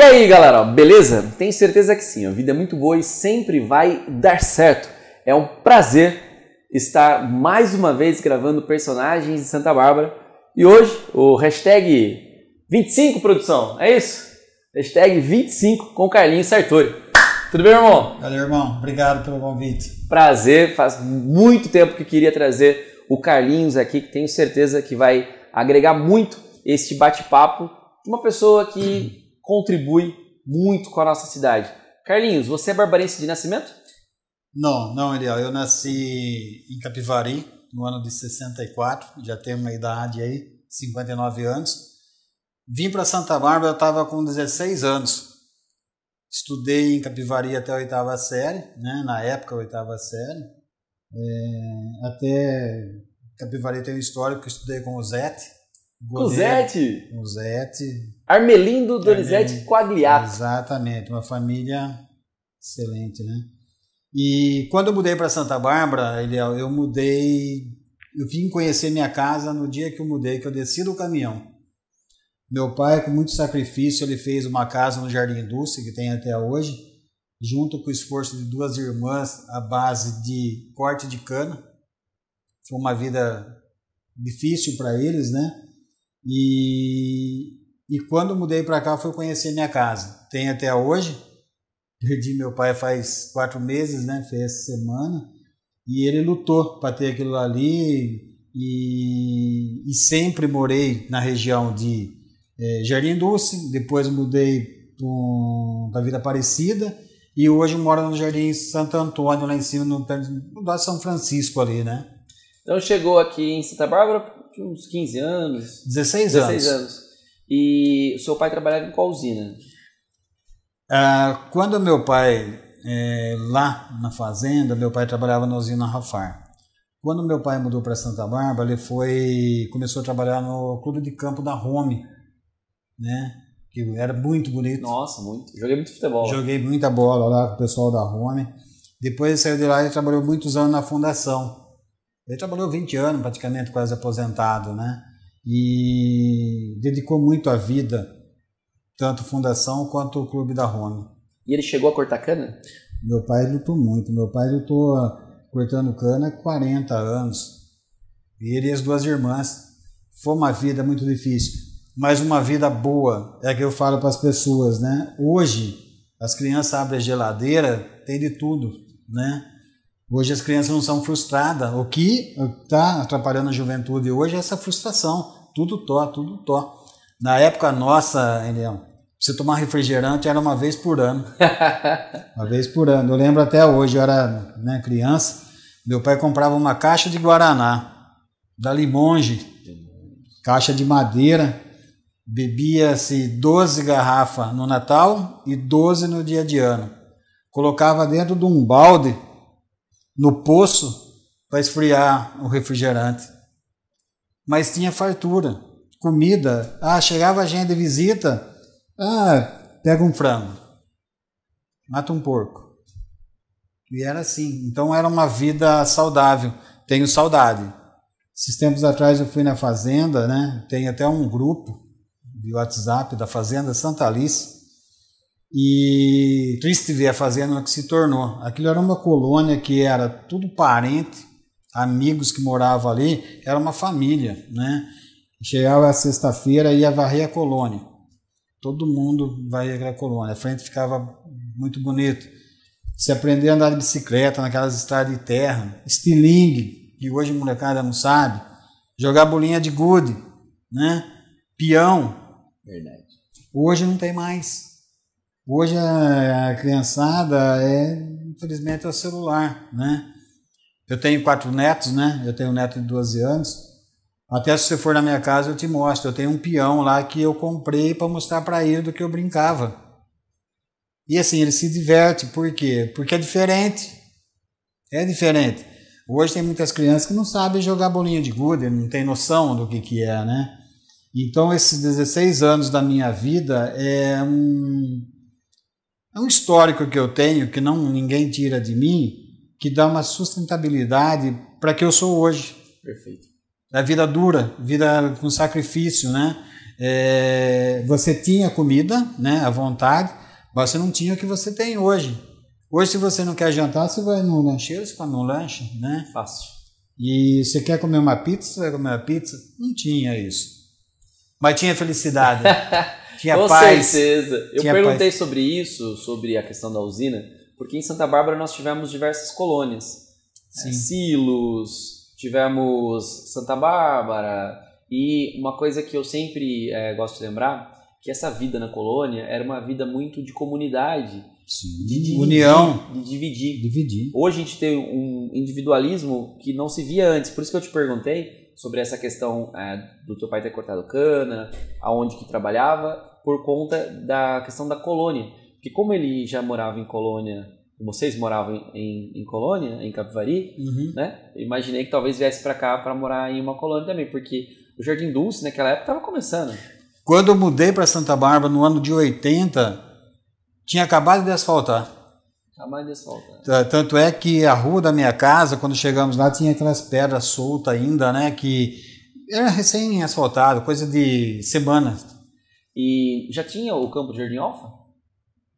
E aí, galera, beleza? Tenho certeza que sim. A vida é muito boa e sempre vai dar certo. É um prazer estar mais uma vez gravando personagens de Santa Bárbara. E hoje, o hashtag 25 produção, é isso? Hashtag 25 com Carlinhos Sartori. Tudo bem, irmão? Valeu, irmão. Obrigado pelo convite. Prazer. Faz muito tempo que queria trazer o Carlinhos aqui, que tenho certeza que vai agregar muito este bate-papo. Uma pessoa que contribui muito com a nossa cidade. Carlinhos, você é barbarense de nascimento? Não, não, Eliel. Eu nasci em Capivari no ano de 64, já tenho uma idade aí, 59 anos. Vim para Santa Bárbara, eu estava com 16 anos. Estudei em Capivari até a oitava série, né? na época, a oitava série. É, até Capivari tem um histórico que eu estudei com o Zete, Cusete! Cusete. Armelindo Donizete Quagliato. Exatamente, uma família excelente, né? E quando eu mudei para Santa Bárbara, Eliel, eu mudei, eu vim conhecer minha casa no dia que eu mudei, que eu desci do caminhão. Meu pai, com muito sacrifício, ele fez uma casa no Jardim Indústria, que tem até hoje, junto com o esforço de duas irmãs, à base de corte de cana. Foi uma vida difícil para eles, né? E, e quando mudei para cá, fui conhecer minha casa. Tem até hoje. Perdi meu pai faz quatro meses, né? Fez essa semana. E ele lutou para ter aquilo ali. E, e, sempre morei na região de é, Jardim Dulce. Depois mudei para da Vida Aparecida. E hoje moro no Jardim Santo Antônio, lá em cima, no, no São Francisco ali, né? Então chegou aqui em Santa Bárbara, uns 15 anos. 16, 16 anos. anos. E o seu pai trabalhava em qual usina? Ah, quando meu pai, é, lá na fazenda, meu pai trabalhava na usina Rafar. Quando meu pai mudou para Santa Bárbara, ele foi começou a trabalhar no clube de campo da Home, né? Que era muito bonito. Nossa, muito. Joguei muito futebol. Joguei muita bola lá com o pessoal da Home. Depois ele saiu de lá e trabalhou muitos anos na fundação. Ele trabalhou 20 anos, praticamente quase aposentado, né? E dedicou muito a vida, tanto fundação quanto o clube da Roma. E ele chegou a cortar cana? Meu pai lutou muito. Meu pai lutou cortando cana há 40 anos. Ele e as duas irmãs. Foi uma vida muito difícil, mas uma vida boa. É que eu falo para as pessoas, né? Hoje, as crianças abrem a geladeira, tem de tudo, né? Hoje as crianças não são frustradas. O que está atrapalhando a juventude hoje é essa frustração. Tudo to, tudo to. Na época nossa, Elião, você tomar refrigerante era uma vez por ano. uma vez por ano. Eu lembro até hoje, eu era né, criança, meu pai comprava uma caixa de Guaraná, da Limonge, caixa de madeira, bebia-se 12 garrafas no Natal e 12 no dia de ano. Colocava dentro de um balde no poço para esfriar o refrigerante. Mas tinha fartura, comida. Ah, chegava a gente de visita. Ah, pega um frango, mata um porco. E era assim. Então era uma vida saudável. Tenho saudade. Esses tempos atrás eu fui na fazenda, né? Tem até um grupo de WhatsApp da Fazenda Santa Alice e triste ver a fazenda é que se tornou. Aquilo era uma colônia que era tudo parente, amigos que moravam ali, era uma família, né? Chegava a sexta-feira e ia varrer a colônia. Todo mundo varria aquela colônia. A frente ficava muito bonito. Se aprender a andar de bicicleta naquelas estradas de terra, estilingue, que hoje a molecada não sabe, jogar bolinha de gude, né? Peão. Verdade. Hoje não tem mais. Hoje a criançada é, infelizmente, é o celular, né? Eu tenho quatro netos, né? Eu tenho um neto de 12 anos. Até se você for na minha casa eu te mostro. Eu tenho um peão lá que eu comprei para mostrar para ele do que eu brincava. E assim, ele se diverte, por quê? Porque é diferente. É diferente. Hoje tem muitas crianças que não sabem jogar bolinha de gude, não tem noção do que, que é, né? Então, esses 16 anos da minha vida é um, é um histórico que eu tenho, que não ninguém tira de mim, que dá uma sustentabilidade para que eu sou hoje. Perfeito. Da é vida dura, vida com sacrifício, né? É, você tinha comida, né, à vontade, mas você não tinha o que você tem hoje. Hoje, se você não quer jantar, você vai no lancheiro, você come um lanche, né? Fácil. E você quer comer uma pizza, você vai comer uma pizza? Não tinha isso. Mas tinha felicidade. Tinha Com paz. certeza. Eu Tinha perguntei paz. sobre isso, sobre a questão da usina, porque em Santa Bárbara nós tivemos diversas colônias. Né? Sim. Silos, tivemos Santa Bárbara. E uma coisa que eu sempre é, gosto de lembrar, que essa vida na colônia era uma vida muito de comunidade. Sim. De dividir, União. De dividir. dividir. Hoje a gente tem um individualismo que não se via antes. Por isso que eu te perguntei sobre essa questão é, do teu pai ter cortado cana, aonde que trabalhava por conta da questão da colônia. Porque como ele já morava em colônia, vocês moravam em, em colônia, em Capivari, uhum. né? imaginei que talvez viesse para cá para morar em uma colônia também, porque o Jardim Dulce naquela época estava começando. Quando eu mudei para Santa Bárbara no ano de 80, tinha acabado de asfaltar. Acabado de asfaltar. Tanto é que a rua da minha casa, quando chegamos lá, tinha aquelas pedras soltas ainda, né? Que era recém-asfaltado, coisa de semana, e já tinha o campo de Jardim Alfa?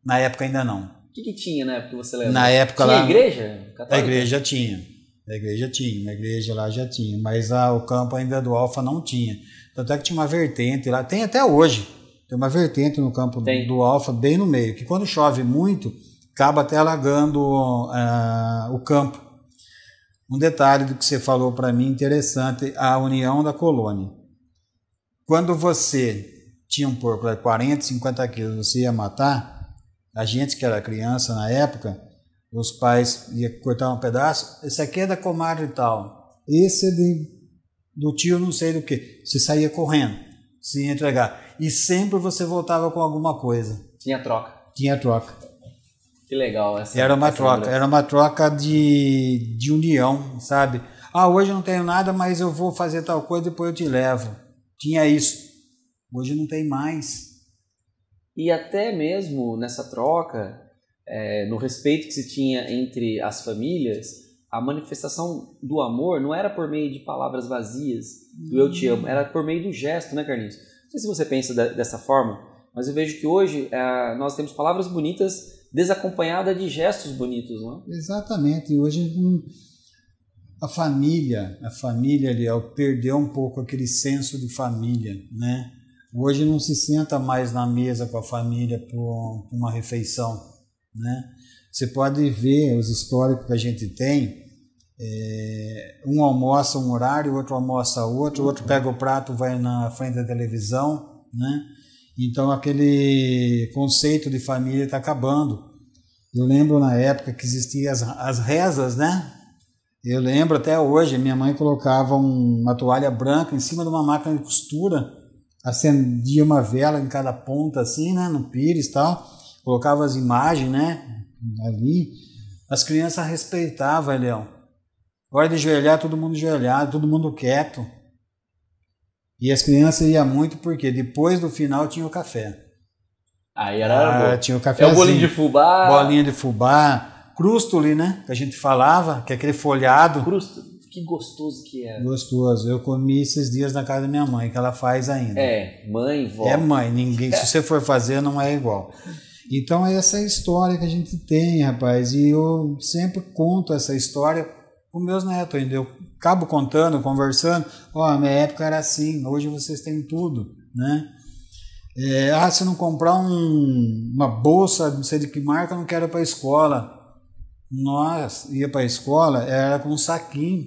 Na época ainda não. O que, que tinha na época que você lembra? Na época tinha lá. Tinha igreja? Católica? A igreja tinha. A igreja tinha, a igreja lá já tinha, mas a, o campo ainda do Alfa não tinha. Tanto é que tinha uma vertente lá, tem até hoje, tem uma vertente no campo tem. do Alfa, bem no meio, que quando chove muito, acaba até alagando uh, o campo. Um detalhe do que você falou para mim interessante, a união da colônia. Quando você tinha um porco de 40, 50 quilos, você ia matar, a gente que era criança na época, os pais iam cortar um pedaço, esse aqui é da comadre e tal, esse é de, do tio não sei do que, você saía correndo, se ia entregar. E sempre você voltava com alguma coisa. Tinha troca. Tinha troca. Que legal essa. Era uma essa troca, lembrança. era uma troca de, de união, sabe? Ah, hoje eu não tenho nada, mas eu vou fazer tal coisa, e depois eu te levo. Tinha isso. Hoje não tem mais. E até mesmo nessa troca, é, no respeito que se tinha entre as famílias, a manifestação do amor não era por meio de palavras vazias, do eu te amo, era por meio do gesto, né, Carlinhos? Não sei se você pensa da, dessa forma, mas eu vejo que hoje é, nós temos palavras bonitas desacompanhadas de gestos bonitos, não é? Exatamente. E hoje hum, a família, a família, ali, perdeu um pouco aquele senso de família, né? Hoje não se senta mais na mesa com a família por uma refeição, né? Você pode ver os históricos que a gente tem. É, um almoça um horário, outro almoça outro, outro pega o prato, vai na frente da televisão, né? Então aquele conceito de família está acabando. Eu lembro na época que existiam as, as rezas, né? Eu lembro até hoje, minha mãe colocava um, uma toalha branca em cima de uma máquina de costura acendia uma vela em cada ponta, assim, né? No pires e tal. Colocava as imagens, né? Ali. As crianças respeitavam, Leão. Hora de joelhar, todo mundo joelhado, todo mundo quieto. E as crianças iam muito porque depois do final tinha o café. Aí era. Ah, tinha o café. É o bolinho de fubá. Bolinha de fubá. Crustule, né? Que a gente falava, que é aquele folhado. Crustule que gostoso que era. É. Gostoso. Eu comi esses dias na casa da minha mãe, que ela faz ainda. É, mãe, vó. É mãe, ninguém. É. Se você for fazer, não é igual. Então essa é a história que a gente tem, rapaz. E eu sempre conto essa história com meus netos ainda. Eu acabo contando, conversando. Ó, oh, minha época era assim, hoje vocês têm tudo, né? É, ah, se não comprar um, uma bolsa, não sei de que marca, não quero para a escola. Nós ia para a escola, era com um saquinho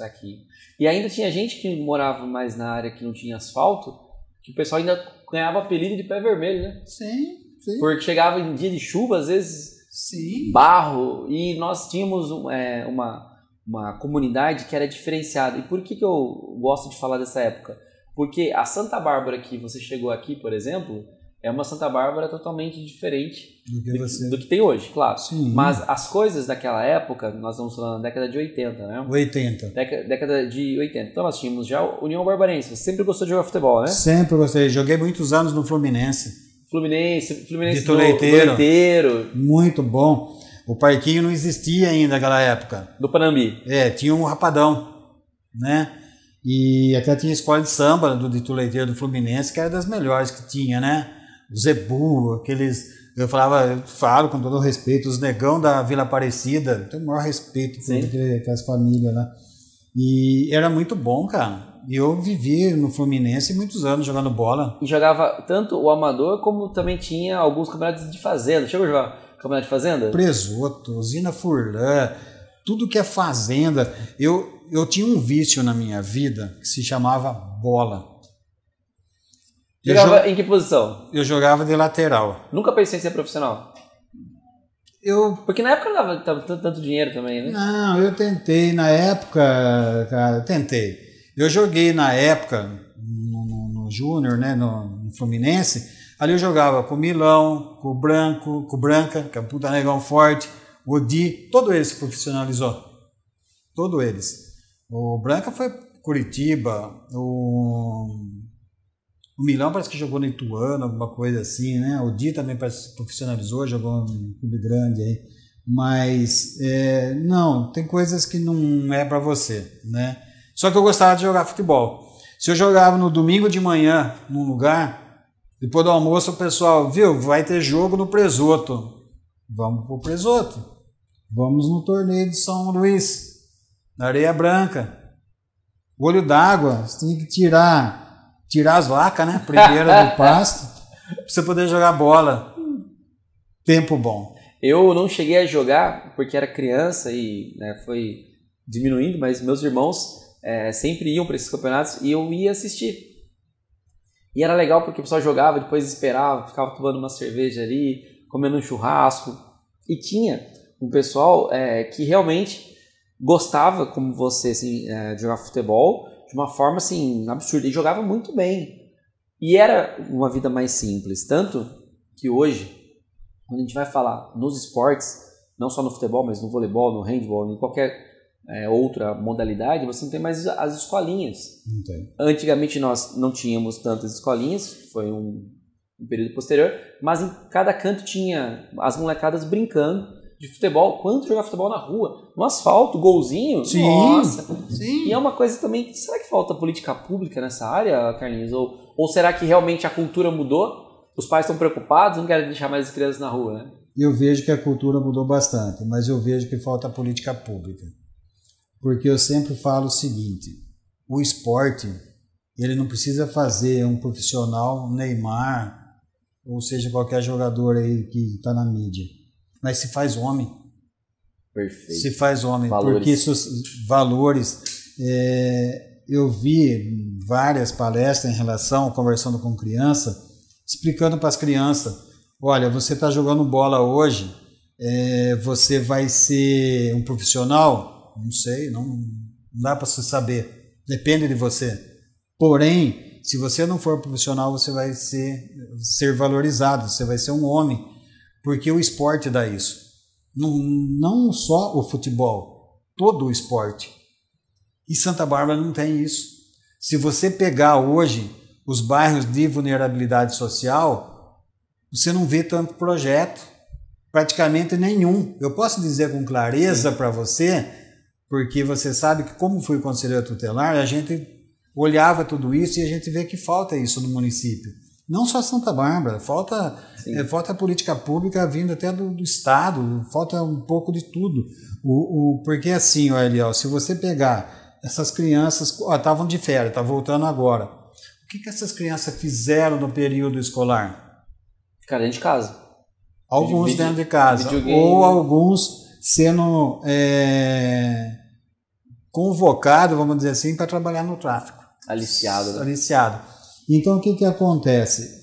aqui. E ainda tinha gente que morava mais na área que não tinha asfalto, que o pessoal ainda ganhava apelido de pé vermelho, né? Sim, sim. Porque chegava em dia de chuva, às vezes sim. barro, e nós tínhamos é, uma, uma comunidade que era diferenciada. E por que, que eu gosto de falar dessa época? Porque a Santa Bárbara que você chegou aqui, por exemplo, é uma Santa Bárbara totalmente diferente do que, do que tem hoje, claro. Sim. Mas as coisas daquela época, nós estamos falando da década de 80, né? 80. Deca, década de 80. Então nós tínhamos já União Barbarense. Você sempre gostou de jogar futebol, né? Sempre gostei. Joguei muitos anos no Fluminense. Fluminense, Fluminense de Toleiteiro. Do, Toleiteiro. Muito bom. O parquinho não existia ainda naquela época. Do Panambi. É, tinha um rapadão, né? E até tinha escola de samba do de Toleiteiro do Fluminense, que era das melhores que tinha, né? Zebu, aqueles. Eu falava, falo com todo respeito, os negão da Vila Aparecida, tenho o maior respeito por aquelas famílias lá. E era muito bom, cara. E eu vivi no Fluminense muitos anos jogando bola. E jogava tanto o amador como também tinha alguns campeonatos de fazenda. Chegou a jogar campeonato de fazenda? Presoto, Zina Furlan, tudo que é fazenda. Eu, eu tinha um vício na minha vida que se chamava bola. Jogava em que posição? Eu jogava de lateral. Nunca pensei em ser profissional? Eu... Porque na época não dava tanto, tanto dinheiro também, né? Não, eu tentei na época, cara, tentei. Eu joguei na época no, no, no Júnior, né, no, no, Fluminense. Ali eu jogava com o Milão, com o Branco, com o Branca, que é um puta negão forte, o Odi, todo eles se profissionalizou. Todo eles. O Branca foi Curitiba, o o Milão parece que jogou no Ituano, alguma coisa assim, né? O Di também parece que profissionalizou, jogou um clube grande aí. Mas, é, não, tem coisas que não é para você, né? Só que eu gostava de jogar futebol. Se eu jogava no domingo de manhã num lugar, depois do almoço o pessoal, viu, vai ter jogo no Presoto. Vamos pro Presoto. Vamos no torneio de São Luís, na Areia Branca. Olho d'água, você tem que tirar tirar as vacas, né? Primeiro do pasto, pra você poder jogar bola. Tempo bom. Eu não cheguei a jogar porque era criança e né, foi diminuindo, mas meus irmãos é, sempre iam para esses campeonatos e eu ia assistir. E era legal porque o pessoal jogava, depois esperava, ficava tomando uma cerveja ali, comendo um churrasco. E tinha um pessoal é, que realmente gostava, como você, assim, é, de jogar futebol, de uma forma assim absurda e jogava muito bem. E era uma vida mais simples, tanto que hoje, quando a gente vai falar nos esportes, não só no futebol, mas no voleibol, no handball, em qualquer é, outra modalidade, você não tem mais as escolinhas. Antigamente nós não tínhamos tantas escolinhas, foi um, um período posterior, mas em cada canto tinha as molecadas brincando de futebol, quanto jogar futebol na rua, no asfalto, golzinho, sim, nossa. Sim. E é uma coisa também, será que falta política pública nessa área, Carlinhos? Ou, ou será que realmente a cultura mudou? Os pais estão preocupados, não querem deixar mais as crianças na rua, né? Eu vejo que a cultura mudou bastante, mas eu vejo que falta política pública. Porque eu sempre falo o seguinte, o esporte, ele não precisa fazer um profissional Neymar, ou seja, qualquer jogador aí que está na mídia mas se faz homem. Perfeito. Se faz homem, valores. porque esses valores. É, eu vi várias palestras em relação, conversando com criança, explicando para as crianças: olha, você está jogando bola hoje, é, você vai ser um profissional? Não sei, não, não dá para se saber, depende de você. Porém, se você não for profissional, você vai ser, ser valorizado, você vai ser um homem porque o esporte dá isso. Não, não só o futebol, todo o esporte. E Santa Bárbara não tem isso. Se você pegar hoje os bairros de vulnerabilidade social, você não vê tanto projeto, praticamente nenhum. Eu posso dizer com clareza para você, porque você sabe que, como fui conselheiro tutelar, a gente olhava tudo isso e a gente vê que falta isso no município. Não só Santa Bárbara, falta, é, falta política pública vindo até do, do, Estado, falta um pouco de tudo. O, o, porque assim, Eliel, se você pegar essas crianças, estavam de férias, tá voltando agora. O que, que essas crianças fizeram no período escolar? Ficaram dentro de casa. Alguns Video, dentro de casa. Ou alguns sendo é, eh, convocado, vamos dizer assim, para trabalhar no tráfico. Aliciado. Né? Aliciado. Então, o que, que acontece?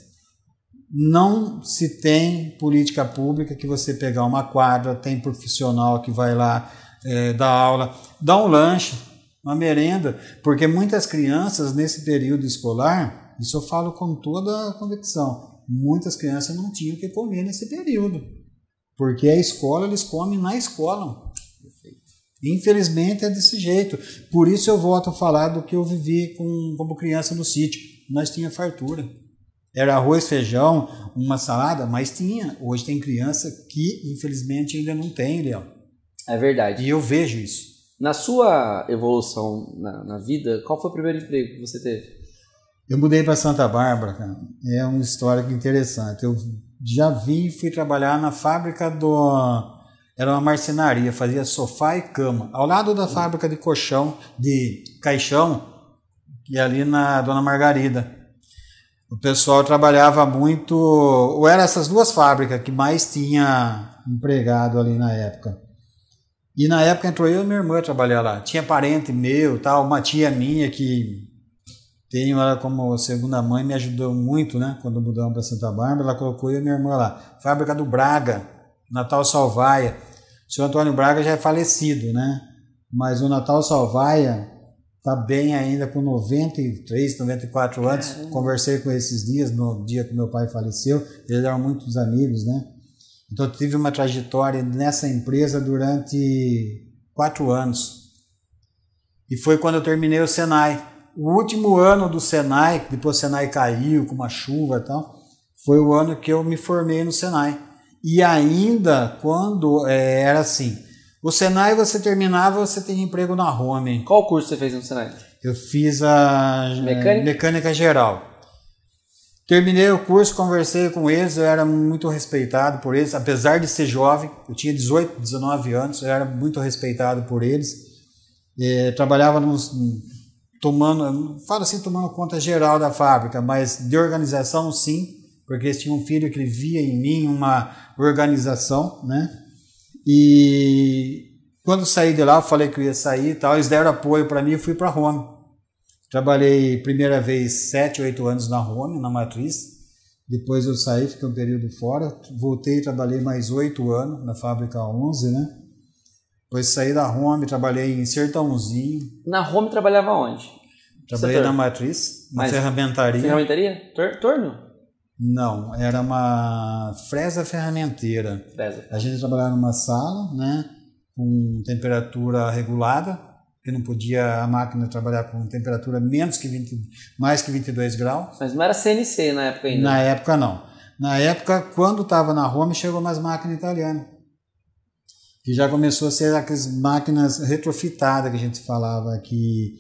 Não se tem política pública que você pegar uma quadra, tem profissional que vai lá é, dar aula, dá um lanche, uma merenda, porque muitas crianças nesse período escolar, isso eu falo com toda a convicção, muitas crianças não tinham o que comer nesse período, porque a escola eles comem na escola. Infelizmente é desse jeito. Por isso eu volto a falar do que eu vivi com, como criança no sítio nós tinha fartura. Era arroz, feijão, uma salada, mas tinha. Hoje tem criança que, infelizmente, ainda não tem, Léo. É verdade. E eu vejo isso. Na sua evolução na, na vida, qual foi o primeiro emprego que você teve? Eu mudei para Santa Bárbara, cara. É uma história interessante. Eu já vim e fui trabalhar na fábrica do. Era uma marcenaria, fazia sofá e cama. Ao lado da fábrica de colchão, de caixão, e ali na Dona Margarida. O pessoal trabalhava muito, ou eram essas duas fábricas que mais tinha empregado ali na época. E na época entrou eu e minha irmã trabalhar lá. Tinha parente meu, tal, uma tia minha que tenho ela como segunda mãe, me ajudou muito, né? Quando mudamos para Santa Bárbara, ela colocou eu e minha irmã lá. Fábrica do Braga, Natal Salvaia. O senhor Antônio Braga já é falecido, né? Mas o Natal Salvaia está bem ainda com 93, 94 anos. Caramba. Conversei com esses dias, no dia que meu pai faleceu, eles eram muitos amigos, né? Então tive uma trajetória nessa empresa durante quatro anos. E foi quando eu terminei o Senai. O último ano do Senai, depois o Senai caiu com uma chuva e tal, foi o ano que eu me formei no Senai. E ainda quando é, era assim, o Senai você terminava, você tem emprego na Home. Qual curso você fez no Senai? Eu fiz a mecânica, mecânica geral. Terminei o curso, conversei com eles, eu era muito respeitado por eles, apesar de ser jovem, eu tinha 18, 19 anos, eu era muito respeitado por eles. Eh, trabalhava nos, tomando, falo assim, tomando conta geral da fábrica, mas de organização sim, porque eles tinham um filho que via em mim uma organização, né? E quando saí de lá, eu falei que eu ia sair e tal, eles deram apoio para mim e fui para Roma. Trabalhei primeira vez sete, oito anos na Roma, na matriz. Depois eu saí, fiquei um período fora. Voltei, e trabalhei mais oito anos na fábrica 11, né? Depois saí da Roma, trabalhei em Sertãozinho. Na Roma trabalhava onde? Trabalhei na matriz, na Mas, ferramentaria. Ferramentaria? Torno? Não, era uma fresa ferramenteira. Fresa. A gente trabalhava numa sala, né, com temperatura regulada, porque não podia a máquina trabalhar com temperatura menos que 20, mais que 22 graus. Mas não era CNC na época ainda. Na época não. Na época, quando estava na Roma, chegou mais máquina italiana, Que já começou a ser aquelas máquinas retrofitadas que a gente falava, que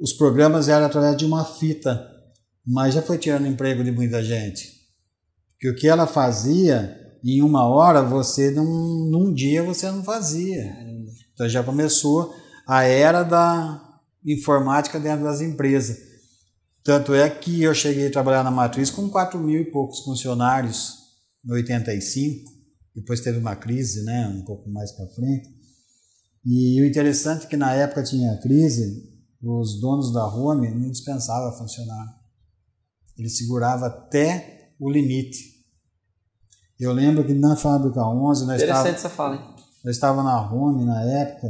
os programas eram através de uma fita mas já foi tirando emprego de muita gente. Porque o que ela fazia em uma hora, você não, num dia você não fazia. Então já começou a era da informática dentro das empresas. Tanto é que eu cheguei a trabalhar na matriz com 4 mil e poucos funcionários em 85. Depois teve uma crise, né, um pouco mais para frente. E o interessante é que na época tinha crise, os donos da Home não dispensavam funcionário ele segurava até o limite. Eu lembro que na Fábrica 11, nós estávamos fala, Nós estava na home na época,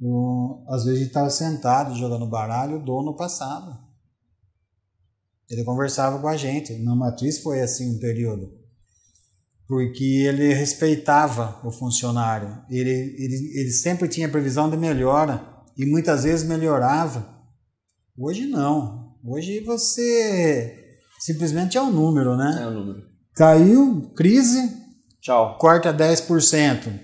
o, às vezes a gente estava sentado jogando baralho, o dono passava. Ele conversava com a gente. Na matriz foi assim um período. Porque ele respeitava o funcionário. Ele, ele, ele sempre tinha previsão de melhora e muitas vezes melhorava. Hoje não. Hoje você Simplesmente é um número, né? É um número. Caiu, crise. Tchau. Corta 10%.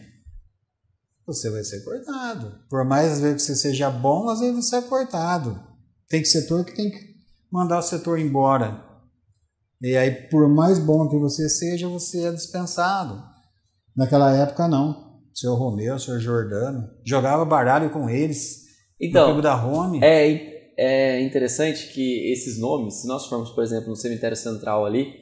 Você vai ser cortado. Por mais às vezes que você seja bom, às vezes você é cortado. Tem que setor que tem que mandar o setor embora. E aí, por mais bom que você seja, você é dispensado. Naquela época, não. O seu Romeu, o seu Jordano, jogava baralho com eles. Então, no clube da Rome. É, é interessante que esses nomes, se nós formos, por exemplo, no cemitério central ali,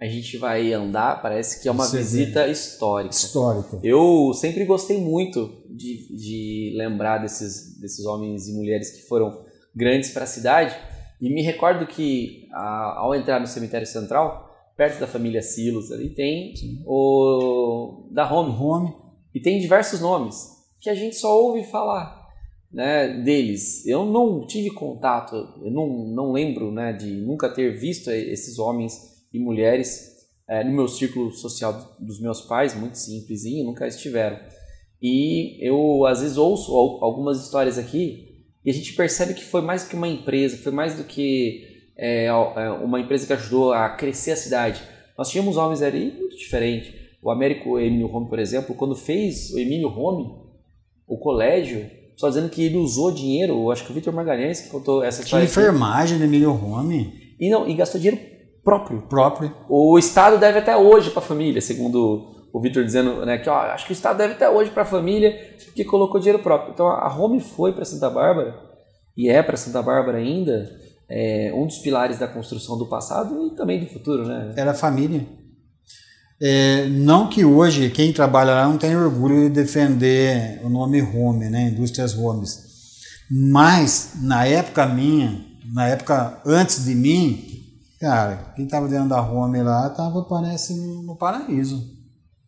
a gente vai andar, parece que é uma visita histórica. Histórica. Eu sempre gostei muito de, de lembrar desses, desses homens e mulheres que foram grandes para a cidade e me recordo que a, ao entrar no cemitério central, perto da família Silos ali, tem Sim. o da Home. Home. E tem diversos nomes que a gente só ouve falar né, deles. Eu não tive contato, eu não, não lembro né, de nunca ter visto esses homens e mulheres é, no meu círculo social dos meus pais, muito simplesinho, nunca estiveram. E eu às vezes ouço algumas histórias aqui e a gente percebe que foi mais que uma empresa, foi mais do que é, uma empresa que ajudou a crescer a cidade. Nós tínhamos homens ali muito diferentes. O Américo Emílio Rome, por exemplo, quando fez o Emílio Rome, o colégio, só dizendo que ele usou dinheiro, eu acho que o Vitor Magalhães que contou essa história. De enfermagem do Emílio Rome. E não, e gastou dinheiro próprio. Próprio. O Estado deve até hoje para a família, segundo o Vitor dizendo, né, que ó, acho que o Estado deve até hoje para a família, porque colocou dinheiro próprio. Então a Rome foi para Santa Bárbara, e é para Santa Bárbara ainda, é, um dos pilares da construção do passado e também do futuro, né? Era a família. É, não que hoje quem trabalha lá não tenha orgulho de defender o nome Home, né, Indústrias Homes, mas na época minha, na época antes de mim, cara, quem estava dentro da Home lá estava, parece, no paraíso.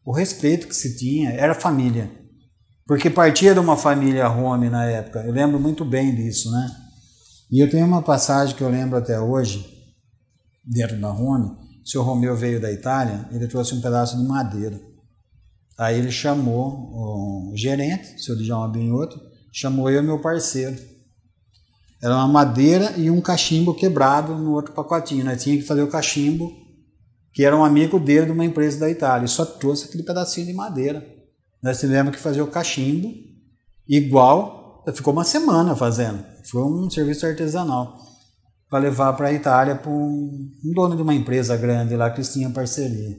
O respeito que se tinha era família, porque partia de uma família Home na época, eu lembro muito bem disso, né? E eu tenho uma passagem que eu lembro até hoje, dentro da Home, o seu Romeu veio da Itália, ele trouxe um pedaço de madeira. Aí ele chamou o gerente, o seu Djalma Binhoto, chamou eu e meu parceiro. Era uma madeira e um cachimbo quebrado no outro pacotinho. Nós né? tinha que fazer o cachimbo, que era um amigo dele de uma empresa da Itália. E só trouxe aquele pedacinho de madeira. Nós tivemos que fazer o cachimbo igual. Ficou uma semana fazendo. Foi um serviço artesanal para levar para a Itália para um, dono de uma empresa grande lá que eles tinham parceria.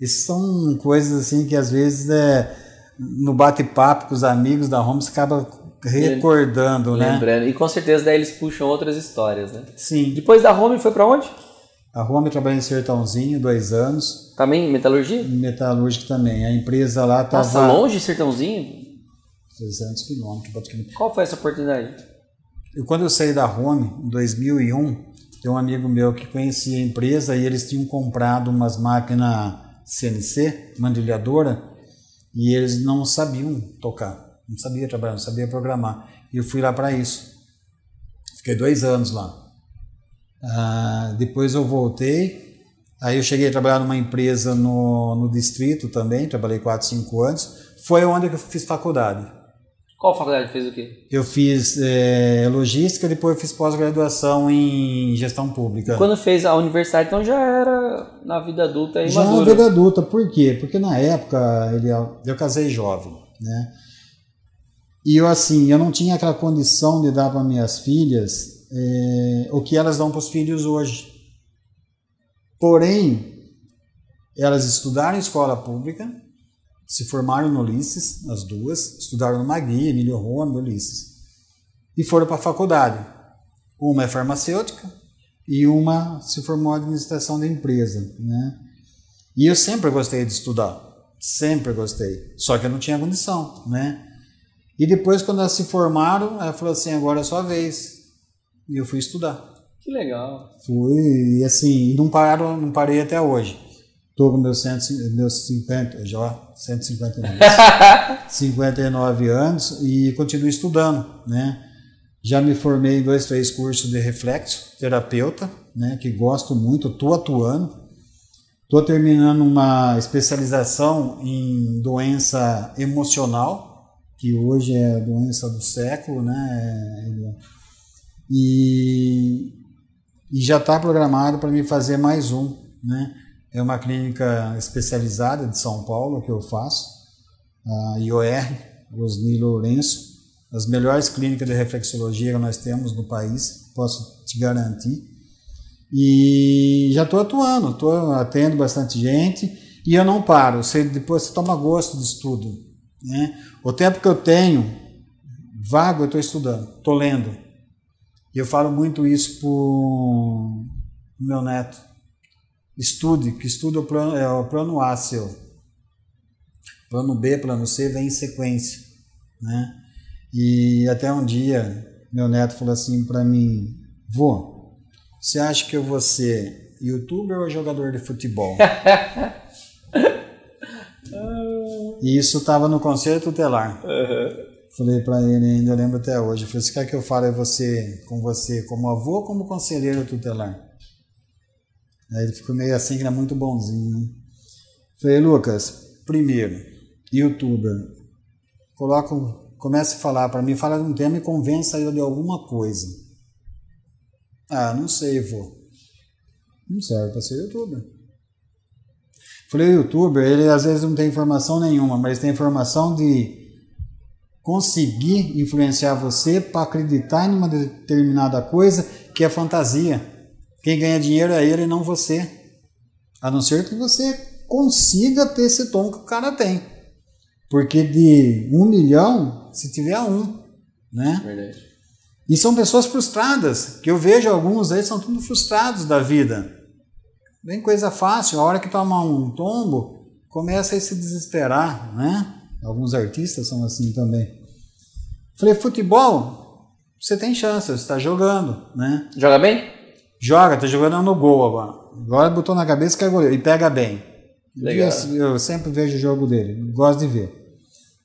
Isso são coisas assim que às vezes é, no bate-papo com os amigos da Home você acaba recordando, Lembrando. né? Lembrando. E com certeza daí eles puxam outras histórias, né? Sim. Depois da Home foi para onde? A Home trabalhei em Sertãozinho dois anos. Também metalurgia? Metalúrgica também. A empresa lá estava... Passa longe Sertãozinho? 300 quilômetros. Qual foi essa oportunidade? E quando eu saí da Home, em 2001, tem um amigo meu que conhecia a empresa e eles tinham comprado umas máquinas CNC, mandilhadora, e eles não sabiam tocar, não sabia trabalhar, não sabia programar. E eu fui lá para isso. Fiquei dois anos lá. Ah, depois eu voltei, aí eu cheguei a trabalhar numa empresa no, no distrito também, trabalhei quatro, cinco anos. Foi onde eu fiz faculdade. Qual faculdade fez o quê? Eu fiz é, logística, depois eu fiz pós-graduação em gestão pública. Quando fez a universidade, então já era na vida adulta e Já na vida adulta, por quê? Porque na época ele, é, eu casei jovem, né? E eu assim, eu não tinha aquela condição de dar para minhas filhas é, o que elas dão para os filhos hoje. Porém, elas estudaram em escola pública, se formaram no Ulisses, as duas, estudaram no Magui, Emílio Rome, Ulisses. E foram para a faculdade. Uma é farmacêutica e uma se formou em administração da empresa. Né? E eu sempre gostei de estudar, sempre gostei. Só que eu não tinha condição, né? E depois, quando elas se formaram, ela falou assim: agora é a sua vez. E eu fui estudar. Que legal. Fui, e assim, não, pararam, não parei até hoje. Estou com meus, meus 50, já 159, 59 anos e continuo estudando, né? Já me formei em dois, três cursos de reflexo, terapeuta, né? Que gosto muito, estou atuando. Estou terminando uma especialização em doença emocional, que hoje é a doença do século, né? E, e já está programado para me fazer mais um, né? É uma clínica especializada de São Paulo que eu faço, a IOR, Osni Lourenço. As melhores clínicas de reflexologia que nós temos no país, posso te garantir. E já estou atuando, estou atendo bastante gente e eu não paro. Você, depois você toma gosto de estudo. Né? O tempo que eu tenho vago, eu estou estudando, estou lendo. E eu falo muito isso para meu neto Estude, que estude o plano, é, o plano A seu. Plano B, plano C vem em sequência. Né? E até um dia, meu neto falou assim para mim: Vô, você acha que eu vou ser youtuber ou jogador de futebol? e isso estava no Conselho Tutelar. Uhum. Falei para ele ainda, eu lembro até hoje. Eu falei, você quer que eu fale você, com você como avô ou como conselheiro tutelar? Ele ficou meio assim que era é muito bonzinho. Né? Falei, Lucas, primeiro, youtuber, coloca, comece a falar para mim, fala de um tema e convença eu de alguma coisa. Ah, não sei, vô. Não serve para ser youtuber. Falei, o youtuber, ele às vezes não tem informação nenhuma, mas tem informação de conseguir influenciar você para acreditar em uma determinada coisa que é fantasia. Quem ganha dinheiro é ele e não você. A não ser que você consiga ter esse tom que o cara tem. Porque de um milhão, se tiver um, né? Verdade. E são pessoas frustradas, que eu vejo alguns aí são tudo frustrados da vida. Bem coisa fácil, a hora que toma um tombo, começa a se desesperar, né? Alguns artistas são assim também. Falei, futebol, você tem chance, você está jogando, né? Joga bem? Joga, tá jogando no gol agora. Agora botou na cabeça que é goleiro. E pega bem. Legal. Eu, eu sempre vejo o jogo dele, gosto de ver.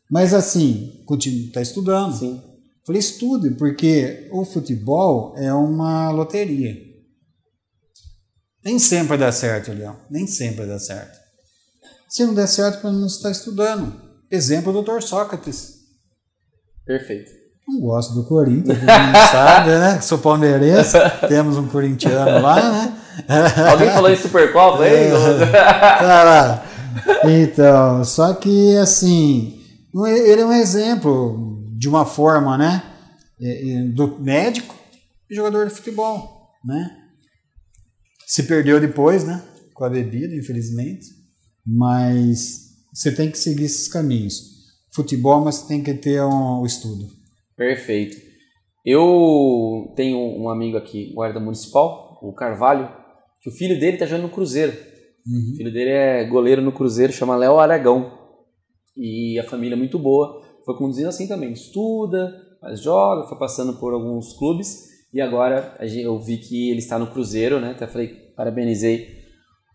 Mas assim, continua, tá estudando. Sim. Falei, estude, porque o futebol é uma loteria. Nem sempre dá certo, Leão. Nem sempre dá certo. Se não der certo, pelo menos está estudando. Exemplo do Dr. Sócrates. Perfeito. Não gosto do Corinthians, sabe, né? Sou palmeirense, temos um corintiano lá, né? Alguém falou em Supercopa aí? É. Cara, então, só que assim, ele é um exemplo de uma forma, né? Do médico e jogador de futebol, né? Se perdeu depois, né? Com a bebida, infelizmente. Mas você tem que seguir esses caminhos. Futebol, mas você tem que ter um, o um estudo. Perfeito. Eu tenho um amigo aqui, guarda municipal, o Carvalho, que o filho dele está jogando no Cruzeiro. Uhum. O filho dele é goleiro no Cruzeiro, chama Léo Aragão. E a família é muito boa. Foi conduzindo assim também, estuda, mas joga, foi passando por alguns clubes. E agora eu vi que ele está no Cruzeiro, né? Até falei, parabenizei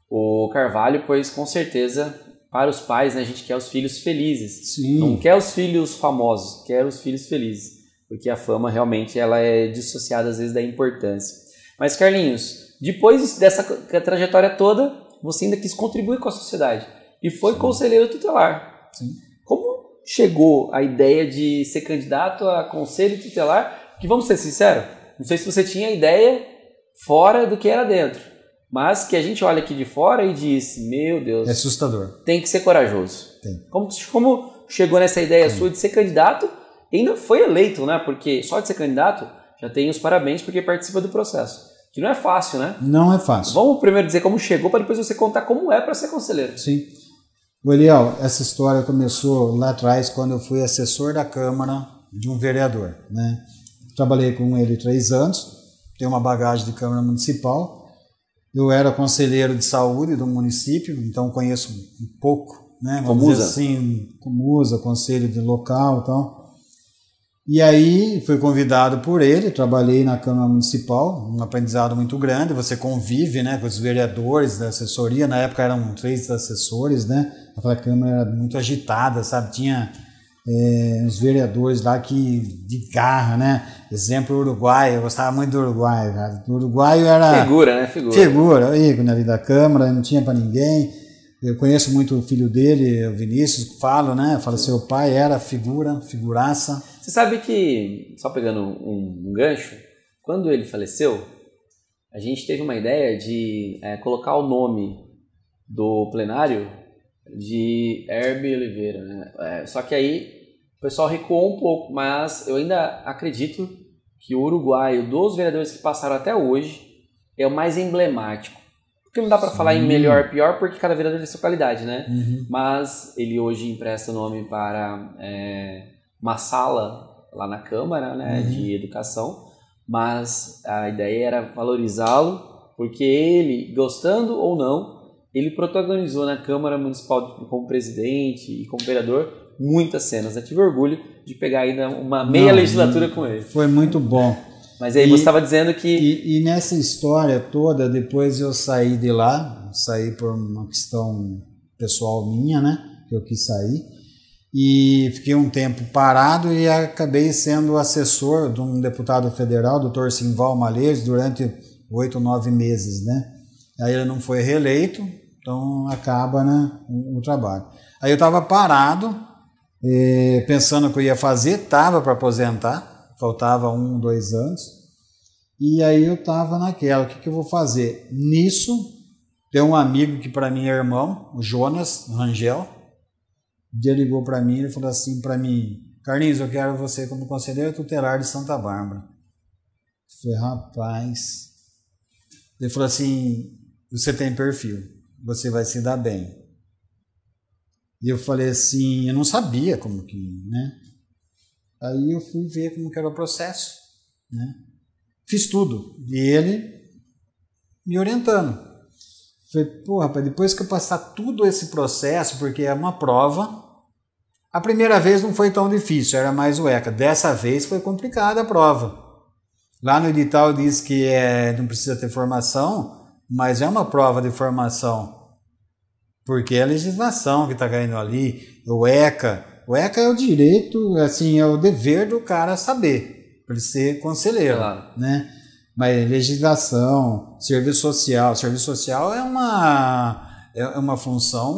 o Carvalho, pois com certeza para os pais, né, a gente quer os filhos felizes. Sim. Não quer os filhos famosos, quer os filhos felizes. Porque a fama realmente ela é dissociada às vezes da importância. Mas Carlinhos, depois dessa trajetória toda, você ainda quis contribuir com a sociedade e foi Sim. conselheiro tutelar. Sim. Como chegou a ideia de ser candidato a conselho tutelar? Que vamos ser sinceros, não sei se você tinha ideia fora do que era dentro mas que a gente olha aqui de fora e diz: Meu Deus. É assustador. Tem que ser corajoso. Tem. Como, como chegou nessa ideia tem. sua de ser candidato? Ainda foi eleito, né? Porque só de ser candidato já tem os parabéns porque participa do processo. Que não é fácil, né? Não é fácil. Vamos primeiro dizer como chegou para depois você contar como é para ser conselheiro. Sim. O Eliel, essa história começou lá atrás quando eu fui assessor da Câmara de um vereador, né? Trabalhei com ele três anos, tenho uma bagagem de Câmara Municipal eu era conselheiro de saúde do município, então conheço um pouco, né? Vamos Comusa. dizer assim, Comusa, conselho de local e tal. E aí fui convidado por ele, trabalhei na Câmara Municipal, um aprendizado muito grande, você convive né, com os vereadores da assessoria, na época eram três assessores, né? Aquela Câmara era muito agitada, sabe? Tinha é, uns vereadores lá que de garra, né? Exemplo, Uruguai, eu gostava muito do Uruguai, cara. Né? O Uruguai era. Figura, né? Figura. Figura, na ali da Câmara, não tinha para ninguém. Eu conheço muito o filho dele, o Vinícius, falo, né? Fala, seu pai era figura, figuraça. Você sabe que, só pegando um, um gancho, quando ele faleceu, a gente teve uma ideia de é, colocar o nome do plenário de Herbie Oliveira, né? É, só que aí pessoal recuou um pouco, mas eu ainda acredito que o uruguaio dos vereadores que passaram até hoje é o mais emblemático. Porque não dá para falar em melhor pior, porque cada vereador tem sua qualidade, né? Uhum. Mas ele hoje empresta o nome para é, uma sala lá na Câmara né, uhum. de Educação, mas a ideia era valorizá-lo, porque ele, gostando ou não, ele protagonizou na Câmara Municipal como presidente e como vereador muitas cenas. Eu tive orgulho de pegar ainda uma meia Não, legislatura com ele. Foi muito bom. Mas aí e, você estava dizendo que. E, e, nessa história toda, depois eu saí de lá, saí por uma questão pessoal minha, né? Que eu quis sair. E fiquei um tempo parado e acabei sendo assessor de um deputado federal, doutor Simval Malês, durante oito, nove meses, né? Aí ele não foi reeleito, então acaba né, o trabalho. Aí eu estava parado, e, pensando que eu ia fazer, estava para aposentar, faltava um, dois anos, e aí eu estava naquela, o que, que eu vou fazer? Nisso, tem um amigo que para mim é irmão, o Jonas Rangel, ele ligou para mim e falou assim para mim, Carlinhos, eu quero você como conselheiro tutelar de Santa Bárbara. Eu falei, rapaz. Ele falou assim, você tem perfil, você vai se dar bem. E eu falei assim, eu não sabia como que, né? Aí eu fui ver como que era o processo, né? Fiz tudo. E ele me orientando. Falei, pô, rapaz, depois que eu passar tudo esse processo, porque é uma prova, a primeira vez não foi tão difícil, era mais o ECA. Dessa vez foi complicada a prova. Lá no edital diz que é, não precisa ter formação, mas é uma prova de formação porque é a legislação que está caindo ali, o ECA. O ECA é o direito, assim, é o dever do cara saber, para ele ser conselheiro, claro. né? Mas legislação, serviço social, serviço social é uma é, é uma função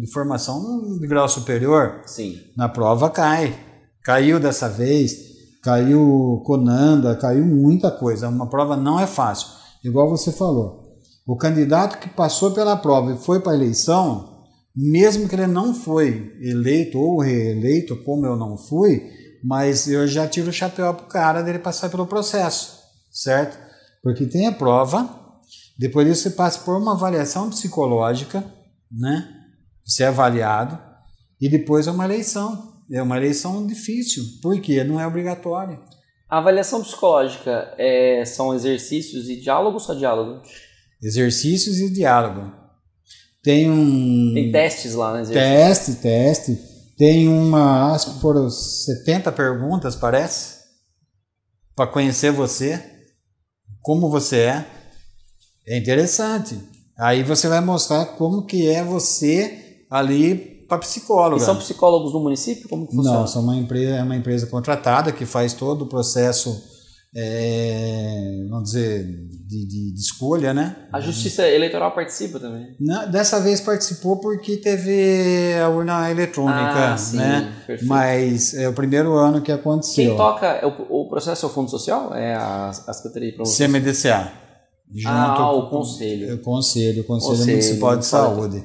de formação de grau superior. Sim. Na prova cai, caiu dessa vez, caiu Conanda, caiu muita coisa. Uma prova não é fácil, igual você falou o candidato que passou pela prova e foi para a eleição, mesmo que ele não foi eleito ou reeleito, como eu não fui, mas eu já tiro o chapéu para o cara dele passar pelo processo, certo? Porque tem a prova, depois disso você passa por uma avaliação psicológica, né? Você é avaliado, e depois é uma eleição. É uma eleição difícil, porque não é obrigatória. A avaliação psicológica é, são exercícios e diálogo ou só diálogo? Exercícios e diálogo. Tem um. Tem testes lá, né? Teste, teste. Tem uma. Acho que foram 70 perguntas, parece. Para conhecer você, como você é. É interessante. Aí você vai mostrar como que é você ali para psicólogo. são psicólogos do município? Como que funciona? Não, são uma empresa, é uma empresa contratada que faz todo o processo é, vamos dizer, de, de, de, escolha, né? A justiça eleitoral participa também? Não, dessa vez participou porque teve a urna eletrônica, ah, sim, né? Perfeito. Mas é o primeiro ano que aconteceu. Quem toca é o, o processo é o Fundo Social? É a, a Secretaria de Promoção? CMDCA. Ah, Junto ah, o Conselho. O é, Conselho, o Conselho, Conselho Municipal de Saúde.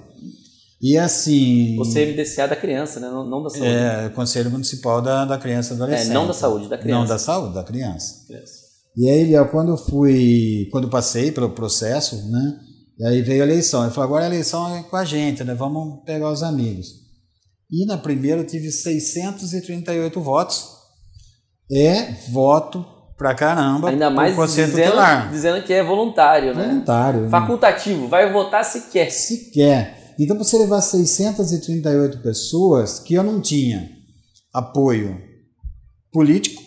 E assim. O CMDCA é da criança, né? Não, não da saúde. É, o Conselho Municipal da, da Criança e Adolescente. É, não da saúde, da criança. Não da saúde, da criança. criança. E aí, Léo, quando eu fui. Quando eu passei pelo processo, né? E aí veio a eleição. Eu falei, agora a eleição é com a gente, né? Vamos pegar os amigos. E na primeira eu tive 638 votos. É voto pra caramba. Ainda mais dizendo, dizendo que é voluntário, né? Voluntário. Né? Facultativo, vai votar se quer. Se quer. Então, você levar 638 pessoas que eu não tinha apoio político,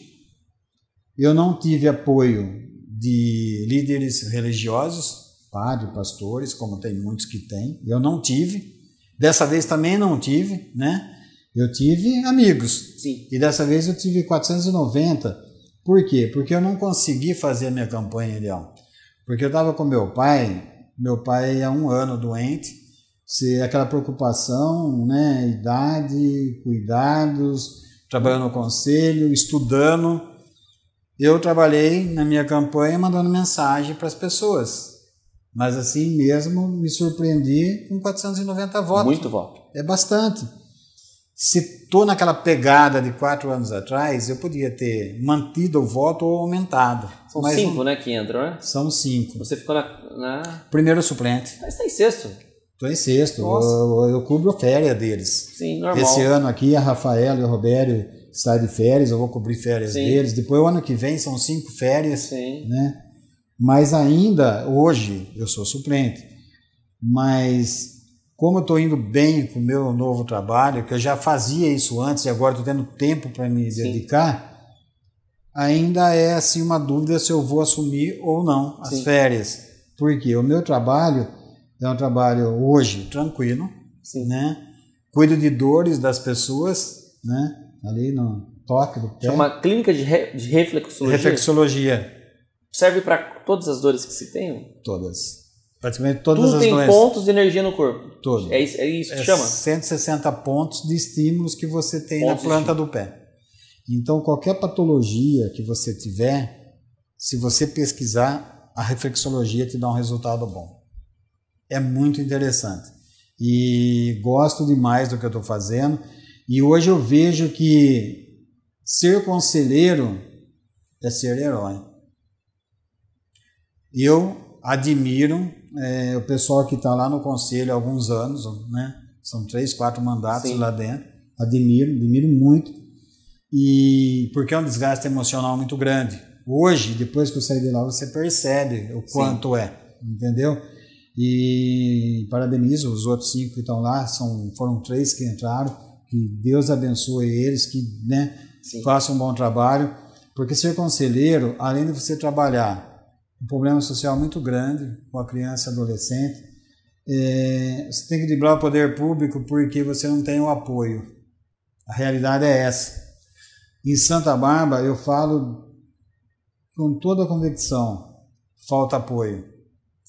eu não tive apoio de líderes religiosos, padres, pastores, como tem muitos que tem, eu não tive. Dessa vez também não tive, né? Eu tive amigos. Sim. E dessa vez eu tive 490. Por quê? Porque eu não consegui fazer a minha campanha ideal. Porque eu estava com meu pai, meu pai há é um ano doente, se aquela preocupação, né, idade, cuidados, trabalhando no conselho, estudando. Eu trabalhei na minha campanha mandando mensagem para as pessoas. Mas assim mesmo me surpreendi com 490 votos. Muito voto. É bastante. Se estou naquela pegada de quatro anos atrás, eu podia ter mantido o voto ou aumentado. São Mas cinco, um... né, que entram, né? São cinco. Você ficou na. na... Primeiro suplente. Mas está em sexto. Estou em sexto. Eu, eu, cubro a férias deles. Sim, normal. Esse ano aqui, a Rafaela e o Robério saem de férias, eu vou cobrir férias Sim. deles. Depois, o ano que vem, são cinco férias. Sim. Né? Mas ainda, hoje, eu sou suplente. Mas, como eu estou indo bem com o meu novo trabalho, que eu já fazia isso antes e agora estou tendo tempo para me Sim. dedicar, ainda é assim uma dúvida se eu vou assumir ou não as férias. Porque o meu trabalho é um trabalho hoje tranquilo, Sim. né? Cuido de dores das pessoas, né? Ali no toque do pé. uma clínica de, re, de reflexologia. Reflexologia. Serve para todas as dores que se tem? Todas. Praticamente todas Tudo as doenças. Tudo tem pontos de energia no corpo. Tudo. É isso, é isso que é chama? 160 pontos de estímulos que você tem pontos na planta do pé. Então, qualquer patologia que você tiver, se você pesquisar, a reflexologia te dá um resultado bom é muito interessante. E gosto demais do que eu estou fazendo. E hoje eu vejo que ser conselheiro é ser herói. Eu admiro é, o pessoal que está lá no conselho há alguns anos, né? São três, quatro mandatos Sim. lá dentro. Admiro, admiro muito. E porque é um desgaste emocional muito grande. Hoje, depois que eu saí de lá, você percebe o quanto Sim. é, entendeu? E parabenizo os outros cinco que estão lá, são, foram três que entraram, que Deus abençoe eles, que né, façam um bom trabalho, porque ser conselheiro, além de você trabalhar um problema social muito grande com a criança e adolescente, é, você tem que driblar o poder público porque você não tem o apoio. A realidade é essa. Em Santa Bárbara, eu falo com toda a convicção: falta apoio.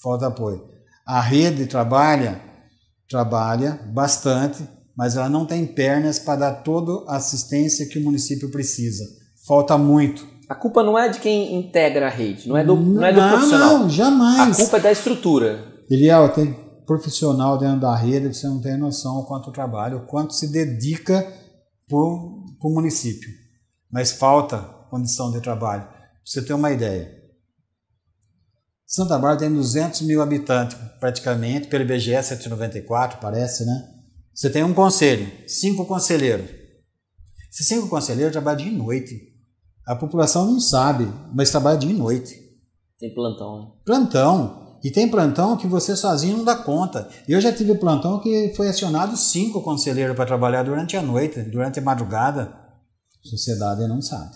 Falta apoio. A rede trabalha, trabalha bastante, mas ela não tem pernas para dar toda a assistência que o município precisa. Falta muito. A culpa não é de quem integra a rede, não é do, não, não é do profissional. Não, jamais. A culpa é da estrutura. Eliel, tem profissional dentro da rede, você não tem noção o quanto trabalha, o quanto se dedica para o município. Mas falta condição de trabalho. Pra você ter uma ideia, Santa Bárbara tem 200 mil habitantes, praticamente, pelo IBGE 194, parece, né? Você tem um conselho, cinco conselheiros. Esses cinco conselheiros trabalham de noite. A população não sabe, mas trabalha de noite. Tem plantão, né? Plantão. E tem plantão que você sozinho não dá conta. Eu já tive plantão que foi acionado cinco conselheiros para trabalhar durante a noite, durante a madrugada. A sociedade não sabe.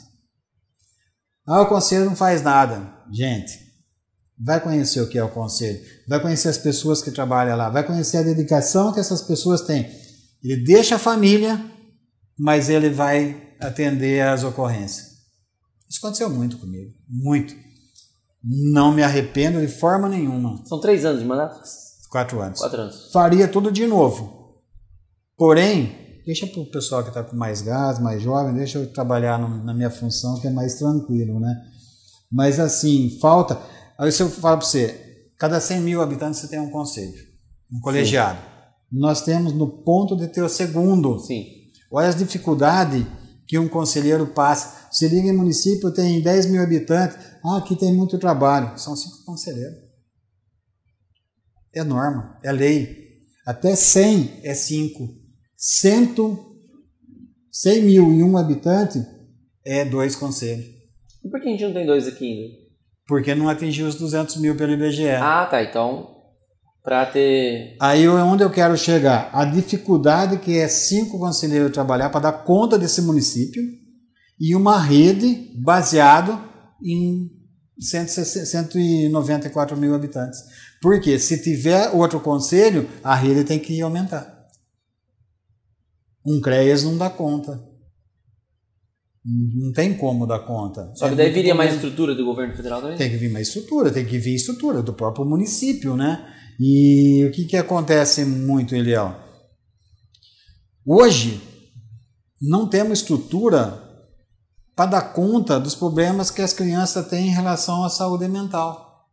Ah, o conselho não faz nada. Gente, Vai conhecer o que é o conselho, vai conhecer as pessoas que trabalham lá, vai conhecer a dedicação que essas pessoas têm. Ele deixa a família, mas ele vai atender as ocorrências. Isso aconteceu muito comigo, muito. Não me arrependo de forma nenhuma. São três anos de mandato? Quatro anos. Quatro anos. Faria tudo de novo. Porém, deixa para o pessoal que está com mais gás, mais jovem, deixa eu trabalhar na minha função que é mais tranquilo, né? Mas assim, falta Aí se eu falo para você, cada 100 mil habitantes você tem um conselho, um colegiado. Sim. Nós temos no ponto de ter o segundo. Sim. Olha as dificuldades que um conselheiro passa. Se liga em município, tem 10 mil habitantes, ah, aqui tem muito trabalho. São cinco conselheiros. É norma, é lei. Até 100 é 5. 100, mil e um habitante é dois conselhos. E por que a gente não tem dois aqui ainda? Né? Porque não atingiu os 200 mil pelo IBGE. Ah, tá. Então, para ter. Aí é onde eu quero chegar? A dificuldade que é cinco conselheiros trabalhar para dar conta desse município e uma rede baseado em 194 mil habitantes. Porque se tiver outro conselho, a rede tem que aumentar. Um CREAS não dá conta. Não tem como dar conta. Só que é daí viria mais estrutura do governo federal também? Tem que vir mais estrutura, tem que vir estrutura do próprio município, né? E o que, que acontece muito, Eliel? Hoje, não temos estrutura para dar conta dos problemas que as crianças têm em relação à saúde mental.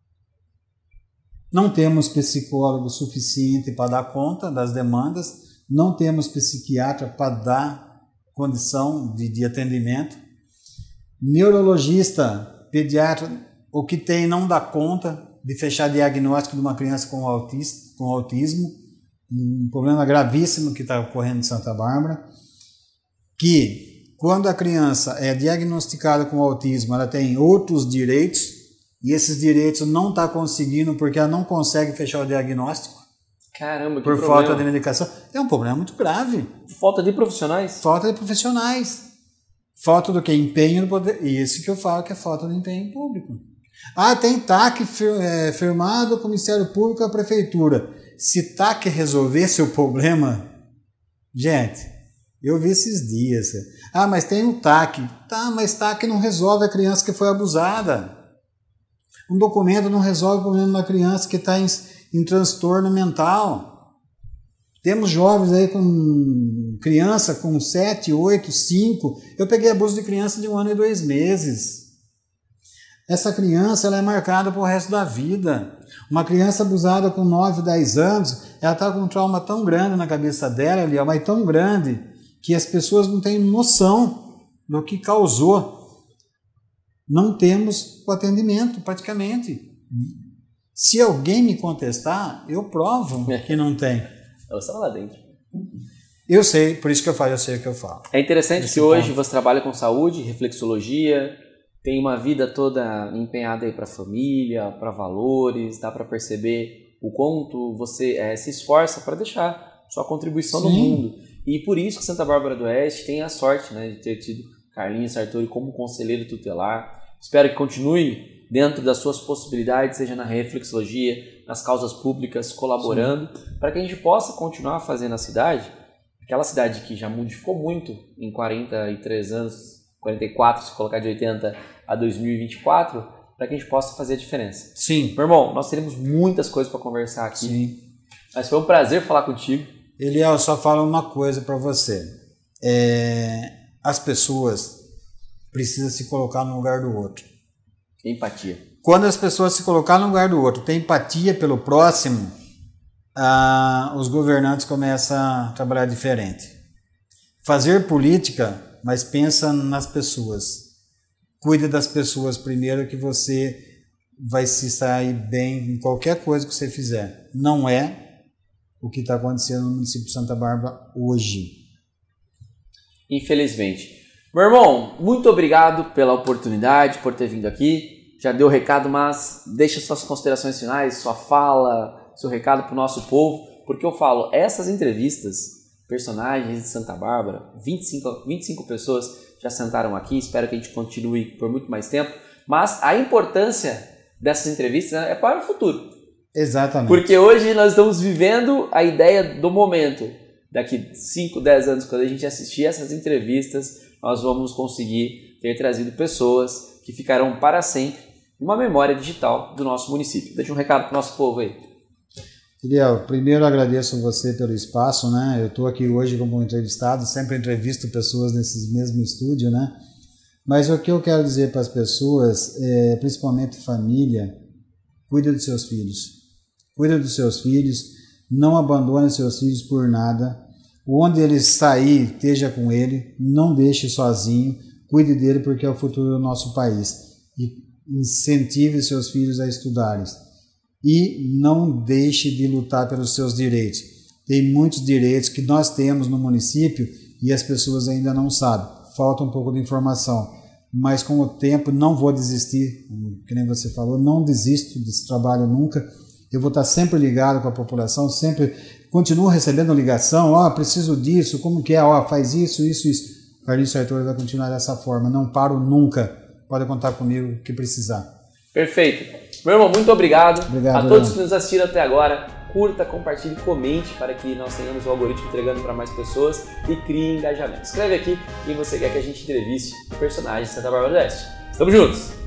Não temos psicólogo suficiente para dar conta das demandas, não temos psiquiatra para dar condição de, de atendimento. Neurologista, pediatra, o que tem não dá conta de fechar diagnóstico de uma criança com, autista, com autismo, um problema gravíssimo que está ocorrendo em Santa Bárbara, que quando a criança é diagnosticada com autismo, ela tem outros direitos e esses direitos não está conseguindo porque ela não consegue fechar o diagnóstico. Caramba, que Por problema. falta de medicação. É um problema muito grave. Falta de profissionais? Falta de profissionais. Falta do que? Empenho no poder. Isso que eu falo que é falta de empenho público. Ah, tem TAC é, firmado com o Ministério Público, e a Prefeitura. Se TAC resolvesse o problema. Gente, eu vi esses dias. Ah, mas tem um TAC. Tá, mas TAC não resolve a criança que foi abusada. Um documento não resolve o problema da criança que está em em transtorno mental. Temos jovens aí com criança com 7, 8, 5. Eu peguei abuso de criança de um ano e dois meses. Essa criança ela é marcada para o resto da vida. Uma criança abusada com 9, 10 anos, ela está com um trauma tão grande na cabeça dela, ali, mas tão grande, que as pessoas não têm noção do que causou. Não temos o atendimento, praticamente. Se alguém me contestar, eu provo é. que não tem. Eu estava lá dentro. Eu sei, por isso que eu falo, eu sei o que eu falo. É interessante Esse que hoje você trabalha com saúde, reflexologia, tem uma vida toda empenhada aí para família, para valores, dá para perceber o quanto você é, se esforça para deixar sua contribuição Sim. no mundo. E por isso que Santa Bárbara do Oeste tem a sorte né, de ter tido Carlinhos Sartori como conselheiro tutelar. Espero que continue dentro das suas possibilidades, seja na reflexologia, nas causas públicas, colaborando, para que a gente possa continuar fazendo a cidade, aquela cidade que já modificou muito em 43 anos, 44, se colocar de 80 a 2024, para que a gente possa fazer a diferença. Sim. Meu irmão, nós teremos muitas coisas para conversar aqui. Sim. Mas foi um prazer falar contigo. Eliel, só falo uma coisa para você. É, as pessoas precisam se colocar no lugar do outro. Empatia. Quando as pessoas se colocam no lugar do outro, tem empatia pelo próximo, ah, os governantes começam a trabalhar diferente. Fazer política, mas pensa nas pessoas. Cuida das pessoas primeiro que você vai se sair bem em qualquer coisa que você fizer. Não é o que está acontecendo no município de Santa Bárbara hoje. Infelizmente. Meu irmão, muito obrigado pela oportunidade, por ter vindo aqui já deu o recado, mas deixa suas considerações finais, sua fala, seu recado para o nosso povo, porque eu falo, essas entrevistas, personagens de Santa Bárbara, 25, 25 pessoas já sentaram aqui, espero que a gente continue por muito mais tempo, mas a importância dessas entrevistas né, é para o futuro. Exatamente. Porque hoje nós estamos vivendo a ideia do momento. Daqui 5, 10 anos, quando a gente assistir essas entrevistas, nós vamos conseguir ter trazido pessoas que ficarão para sempre uma memória digital do nosso município. Deixa um recado para o nosso povo aí. Fidel, primeiro agradeço você pelo espaço, né? Eu estou aqui hoje como entrevistado, sempre entrevisto pessoas nesses mesmo estúdio, né? Mas o que eu quero dizer para as pessoas, é, principalmente família, cuida dos seus filhos. Cuida dos seus filhos, não abandone seus filhos por nada. Onde ele sair, esteja com ele, não deixe sozinho, cuide dele porque é o futuro do nosso país. E incentive seus filhos a estudarem e não deixe de lutar pelos seus direitos. Tem muitos direitos que nós temos no município e as pessoas ainda não sabem. Falta um pouco de informação, mas com o tempo não vou desistir, que nem você falou, não desisto desse trabalho nunca. Eu vou estar sempre ligado com a população, sempre continuo recebendo ligação, ó, oh, preciso disso, como que é, ó, oh, faz isso, isso, isso. Carlinhos Sartori vai continuar dessa forma, não paro nunca. Pode contar comigo que precisar. Perfeito. Meu irmão, muito obrigado. obrigado a todos que nos assistiram até agora. Curta, compartilhe, comente para que nós tenhamos o algoritmo entregando para mais pessoas e crie engajamento. Escreve aqui quem você quer que a gente entreviste personagens de Santa Bárbara do Oeste. Estamos juntos!